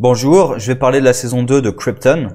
Bonjour, je vais parler de la saison 2 de Krypton.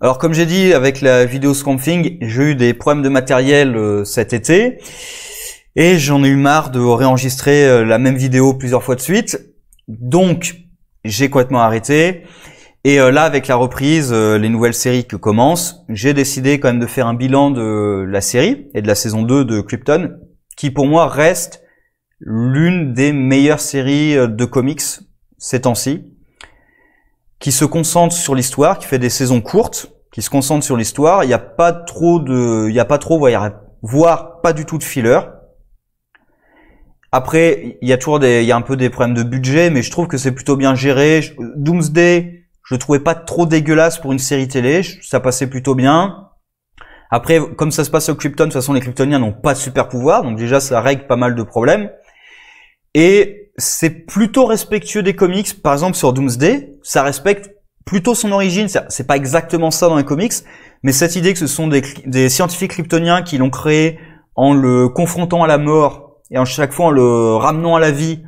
Alors comme j'ai dit avec la vidéo scomphing, j'ai eu des problèmes de matériel euh, cet été et j'en ai eu marre de réenregistrer euh, la même vidéo plusieurs fois de suite. Donc j'ai complètement arrêté et euh, là, avec la reprise, euh, les nouvelles séries qui commencent, j'ai décidé quand même de faire un bilan de la série et de la saison 2 de Krypton, qui pour moi reste l'une des meilleures séries euh, de comics ces temps-ci, qui se concentre sur l'histoire, qui fait des saisons courtes, qui se concentre sur l'histoire. Il n'y a pas trop de, il n'y a pas trop, voire pas du tout de filler. Après, il y a toujours des, il y a un peu des problèmes de budget, mais je trouve que c'est plutôt bien géré. Doomsday, je le trouvais pas trop dégueulasse pour une série télé, ça passait plutôt bien. Après, comme ça se passe au Krypton, de toute façon les Kryptoniens n'ont pas de super pouvoir, donc déjà ça règle pas mal de problèmes. Et c'est plutôt respectueux des comics, par exemple sur Doomsday, ça respecte plutôt son origine, c'est pas exactement ça dans les comics, mais cette idée que ce sont des, des scientifiques kryptoniens qui l'ont créé en le confrontant à la mort et en chaque fois en le ramenant à la vie,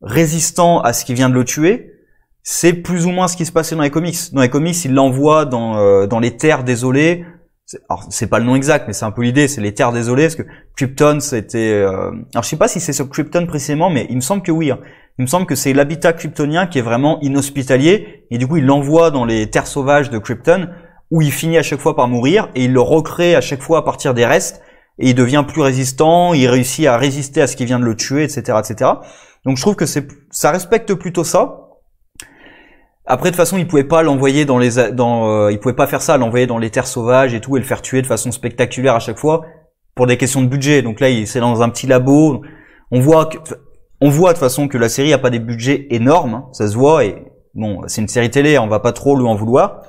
résistant à ce qui vient de le tuer, c'est plus ou moins ce qui se passait dans les comics. Dans les comics, il l'envoie dans, euh, dans les terres désolées. Alors c'est pas le nom exact, mais c'est un peu l'idée. C'est les terres désolées parce que Krypton, c'était. Euh, alors je sais pas si c'est sur Krypton précisément, mais il me semble que oui. Hein. Il me semble que c'est l'habitat kryptonien qui est vraiment inhospitalier et du coup il l'envoie dans les terres sauvages de Krypton où il finit à chaque fois par mourir et il le recrée à chaque fois à partir des restes et il devient plus résistant. Il réussit à résister à ce qui vient de le tuer, etc., etc. Donc je trouve que c'est ça respecte plutôt ça après, de toute façon, il pouvait pas l'envoyer dans les, dans, euh, il pouvait pas faire ça, l'envoyer dans les terres sauvages et tout, et le faire tuer de façon spectaculaire à chaque fois pour des questions de budget. Donc là, il c'est dans un petit labo. On voit que, on voit de toute façon que la série a pas des budgets énormes, ça se voit. Et bon, c'est une série télé, on va pas trop lui en vouloir.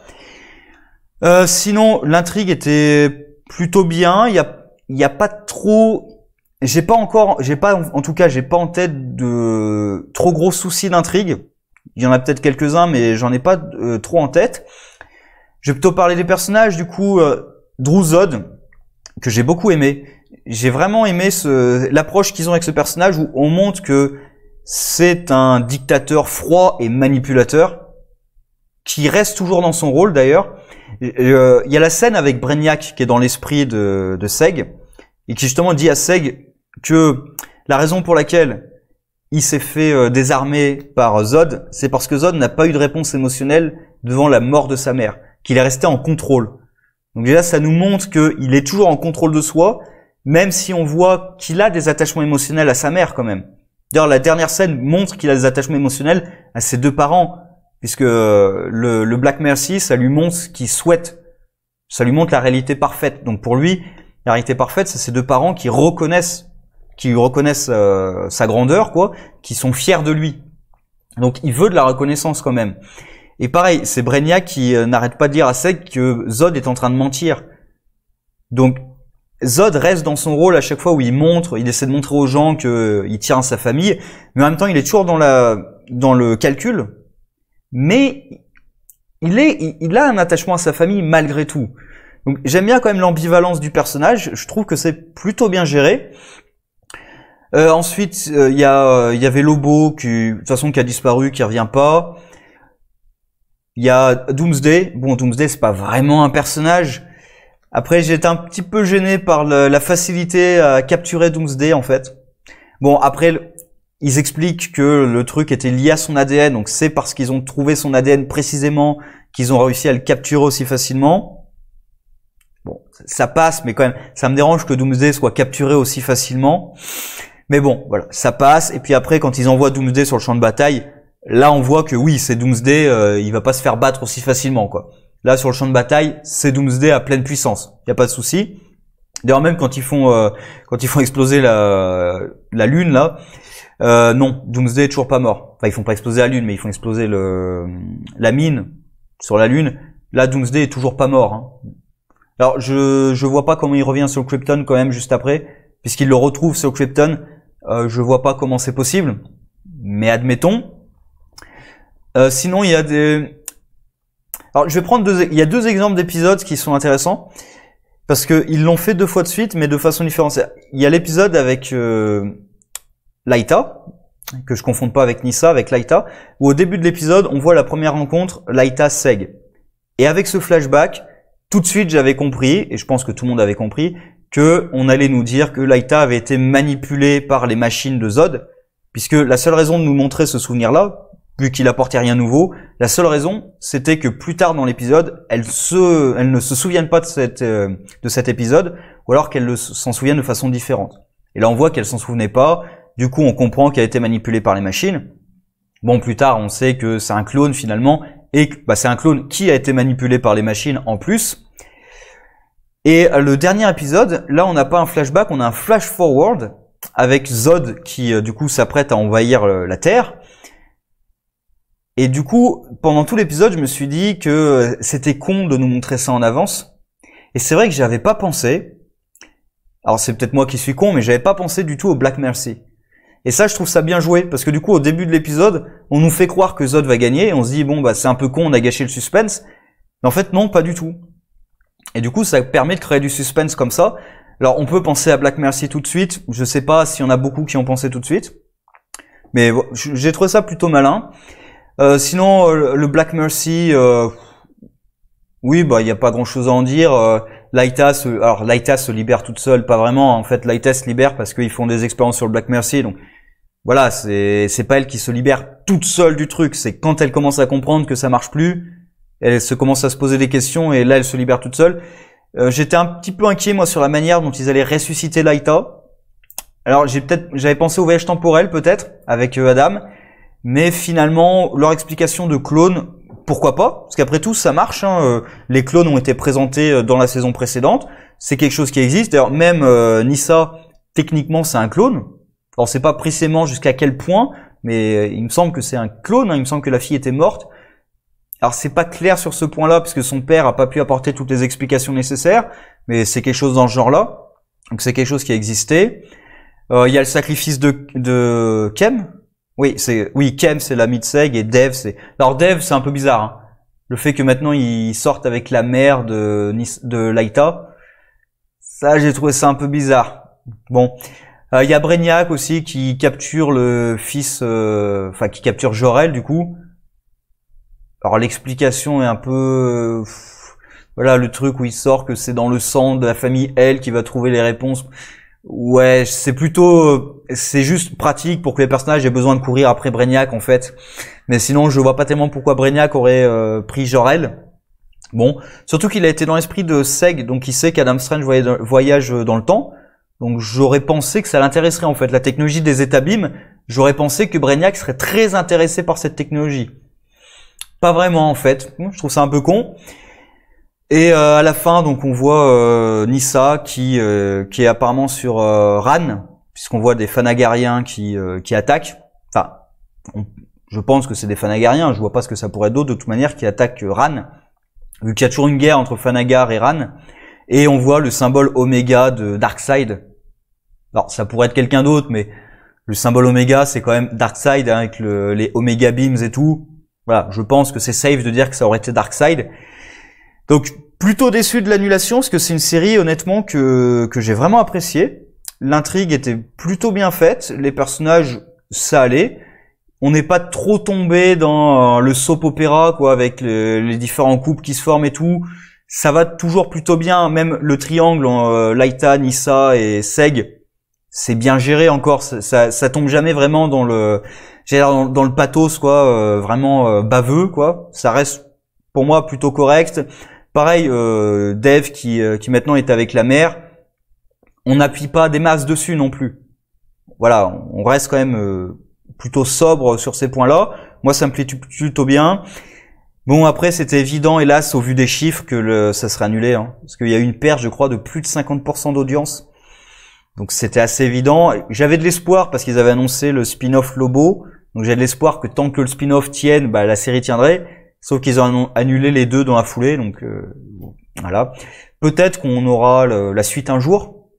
Euh, sinon, l'intrigue était plutôt bien. Il y a, il y a pas trop. J'ai pas encore, j'ai pas, en tout cas, j'ai pas en tête de trop gros soucis d'intrigue il y en a peut-être quelques-uns, mais j'en ai pas euh, trop en tête. Je vais plutôt parler des personnages, du coup, euh, Drew que j'ai beaucoup aimé. J'ai vraiment aimé l'approche qu'ils ont avec ce personnage où on montre que c'est un dictateur froid et manipulateur, qui reste toujours dans son rôle d'ailleurs. Euh, il y a la scène avec Breignac qui est dans l'esprit de, de Seg, et qui justement dit à Seg que la raison pour laquelle il s'est fait euh, désarmer par Zod, c'est parce que Zod n'a pas eu de réponse émotionnelle devant la mort de sa mère, qu'il est resté en contrôle. Donc déjà, ça nous montre qu'il est toujours en contrôle de soi, même si on voit qu'il a des attachements émotionnels à sa mère quand même. D'ailleurs, la dernière scène montre qu'il a des attachements émotionnels à ses deux parents, puisque euh, le, Black Mercy, ça lui montre ce qu'il souhaite, ça lui montre la réalité parfaite. Donc pour lui, la réalité parfaite, c'est ses deux parents qui reconnaissent qui reconnaissent euh, sa grandeur, quoi, qui sont fiers de lui. Donc il veut de la reconnaissance quand même. Et pareil, c'est Brenia qui euh, n'arrête pas de dire à Seg que Zod est en train de mentir. Donc Zod reste dans son rôle à chaque fois où il montre, il essaie de montrer aux gens qu'il euh, il tient à sa famille, mais en même temps il est toujours dans la dans le calcul. Mais il est, il a un attachement à sa famille malgré tout. Donc j'aime bien quand même l'ambivalence du personnage. Je trouve que c'est plutôt bien géré. Euh, ensuite, euh, il y, euh, y, avait Lobo, qui, de toute façon, qui a disparu, qui revient pas. Il y a Doomsday. Bon, Doomsday, c'est pas vraiment un personnage. Après, j'étais un petit peu gêné par la facilité à capturer Doomsday, en fait. Bon, après, ils expliquent que le truc était lié à son ADN, donc c'est parce qu'ils ont trouvé son ADN précisément qu'ils ont réussi à le capturer aussi facilement. Bon, ça passe, mais quand même, ça me dérange que Doomsday soit capturé aussi facilement. Mais bon, voilà, ça passe. Et puis après, quand ils envoient Doomsday sur le champ de bataille, là on voit que oui, c'est Doomsday, euh, il va pas se faire battre aussi facilement, quoi. Là sur le champ de bataille, c'est Doomsday à pleine puissance. Il y a pas de souci. D'ailleurs même quand ils font euh, quand ils font exploser la, lune là, euh, non, Doomsday est toujours pas mort. Enfin ils font pas exploser la lune, mais ils font exploser le la mine sur la lune. Là Doomsday est toujours pas mort. Hein. Alors je je vois pas comment il revient sur le Krypton quand même juste après, puisqu'il le retrouve sur le Krypton. Je euh, je vois pas comment c'est possible, mais admettons. Euh, sinon, il y a des. Alors, je vais prendre deux. Il y a deux exemples d'épisodes qui sont intéressants parce que ils l'ont fait deux fois de suite, mais de façon différente. Il y a l'épisode avec euh, Laïta que je confonde pas avec Nissa, avec Laïta, où au début de l'épisode, on voit la première rencontre Laïta Seg. Et avec ce flashback, tout de suite, j'avais compris, et je pense que tout le monde avait compris, que on allait nous dire que Laïta avait été manipulée par les machines de Zod, puisque la seule raison de nous montrer ce souvenir-là, vu qu'il apportait rien nouveau, la seule raison, c'était que plus tard dans l'épisode, elle ne se souviennent pas de cette, euh, de cet épisode, ou alors qu'elles s'en souviennent de façon différente. Et là, on voit qu'elles s'en souvenait pas. Du coup, on comprend qu'elle a été manipulée par les machines. Bon, plus tard, on sait que c'est un clone finalement, et bah, c'est un clone qui a été manipulé par les machines en plus. Et euh, le dernier épisode, là on n'a pas un flashback, on a un flash forward avec Zod qui euh, du coup s'apprête à envahir euh, la Terre. Et du coup, pendant tout l'épisode, je me suis dit que c'était con de nous montrer ça en avance. Et c'est vrai que j'avais pas pensé. Alors c'est peut-être moi qui suis con, mais j'avais pas pensé du tout au Black Mercy. Et ça, je trouve ça bien joué parce que du coup, au début de l'épisode, on nous fait croire que Zod va gagner on se dit bon bah c'est un peu con, on a gâché le suspense. Mais en fait non, pas du tout. Et du coup, ça permet de créer du suspense comme ça. Alors, on peut penser à Black Mercy tout de suite. Je sais pas s'il y en a beaucoup qui ont pensé tout de suite. Mais j'ai trouvé ça plutôt malin. Euh, sinon, euh, le Black Mercy, euh, oui, bah, il n'y a pas grand chose à en dire. Euh, Lightas, alors Lightas se libère toute seule, pas vraiment. En fait, Lightas se libère parce qu'ils font des expériences sur le Black Mercy. Donc, voilà, c'est pas elle qui se libère toute seule du truc. C'est quand elle commence à comprendre que ça marche plus, elle se commence à se poser des questions et là elle se libère toute seule. Euh, j'étais un petit peu inquiet moi sur la manière dont ils allaient ressusciter Laïta. Alors j'ai peut-être, j'avais pensé au voyage temporel peut-être avec euh, Adam, mais finalement leur explication de clone, pourquoi pas Parce qu'après tout ça marche. Hein, euh, les clones ont été présentés dans la saison précédente. C'est quelque chose qui existe. D'ailleurs même Nissa, techniquement c'est un clone. Alors c'est pas précisément jusqu'à quel point, mais il me semble que c'est un clone. Hein. il me semble que la fille était morte alors c'est pas clair sur ce point-là parce que son père a pas pu apporter toutes les explications nécessaires, mais c'est quelque chose dans ce genre-là. Donc c'est quelque chose qui a existé. Euh, il y a le sacrifice de, de Kem. Oui, c'est oui Kem c'est l'ami de Seg et Dev c'est. Alors Dev c'est un peu bizarre. Hein. Le fait que maintenant ils sortent avec la mère de de Laita, ça j'ai trouvé ça un peu bizarre. Bon, euh, il y a Breniac aussi qui capture le fils, euh, enfin qui capture Jorel du coup alors l'explication est un peu euh, voilà le truc où il sort que c'est dans le sang de la famille elle qui va trouver les réponses. Ouais, c'est plutôt euh, c'est juste pratique pour que les personnages aient besoin de courir après Breignac en fait. Mais sinon, je vois pas tellement pourquoi Breignac aurait euh, pris Jorel. Bon, surtout qu'il a été dans l'esprit de Seg, donc il sait qu'Adam Strange voyage dans le temps. Donc j'aurais pensé que ça l'intéresserait en fait la technologie des établis. J'aurais pensé que Breignac serait très intéressé par cette technologie. Pas vraiment en fait. Je trouve ça un peu con. Et euh, à la fin, donc on voit euh, Nissa qui euh, qui est apparemment sur euh, Ran, puisqu'on voit des fanagariens qui qui attaquent. Enfin, je pense que c'est des fanagariens. Je vois pas ce que ça pourrait être d'autre. De toute manière, qui attaquent Ran, vu qu'il y a toujours une guerre entre Fanagar et Ran. Et on voit le symbole Oméga de Darkseid. Alors, ça pourrait être quelqu'un d'autre, mais le symbole Oméga, c'est quand même Darkseid hein, avec le, les Oméga beams et tout. Voilà, je pense que c'est safe de dire que ça aurait été Darkseid. Donc plutôt déçu de l'annulation parce que c'est une série honnêtement que que j'ai vraiment appréciée. L'intrigue était plutôt bien faite, les personnages ça allait. On n'est pas trop tombé dans le soap opéra quoi avec les, différents couples qui se forment et tout. Ça va toujours plutôt bien, même le triangle euh, Laita, Nissa et Seg c'est bien géré encore. Ça, ça, tombe jamais vraiment dans le, dans, dans, le pathos quoi, euh, vraiment euh, baveux quoi. Ça reste pour moi plutôt correct. Pareil, euh, Dave qui, euh, qui maintenant est avec la mère, on n'appuie pas des masses dessus non plus. Voilà, on reste quand même plutôt sobre sur ces points-là. Moi, ça me plaît plutôt bien. Bon, après, c'était évident, hélas, au vu des chiffres, que le, ça serait annulé. Hein. parce qu'il y a eu une perte, je crois, de plus de 50% d'audience. Donc c'était assez évident. J'avais de l'espoir parce qu'ils avaient annoncé le spin-off Lobo. Donc j'ai de l'espoir que tant que le spin-off tienne, bah, la série tiendrait. Sauf qu'ils ont annulé les deux dans la foulée. Donc euh, voilà. Peut-être qu'on aura la suite un jour.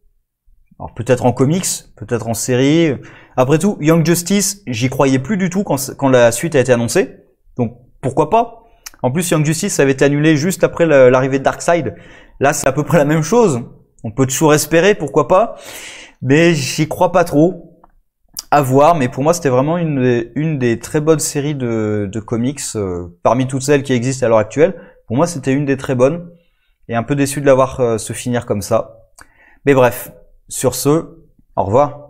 Alors peut-être en comics, peut-être en série. Après tout, Young Justice, j'y croyais plus du tout quand, la suite a été annoncée. Donc pourquoi pas En plus, Young Justice avait été annulé juste après l'arrivée de Darkseid. Là, c'est à peu près la même chose on peut toujours espérer, pourquoi pas. Mais j'y crois pas trop. À voir, mais pour moi c'était vraiment une des, une des très bonnes séries de, de comics euh, parmi toutes celles qui existent à l'heure actuelle. Pour moi c'était une des très bonnes et un peu déçu de la voir euh, se finir comme ça. Mais bref, sur ce, au revoir.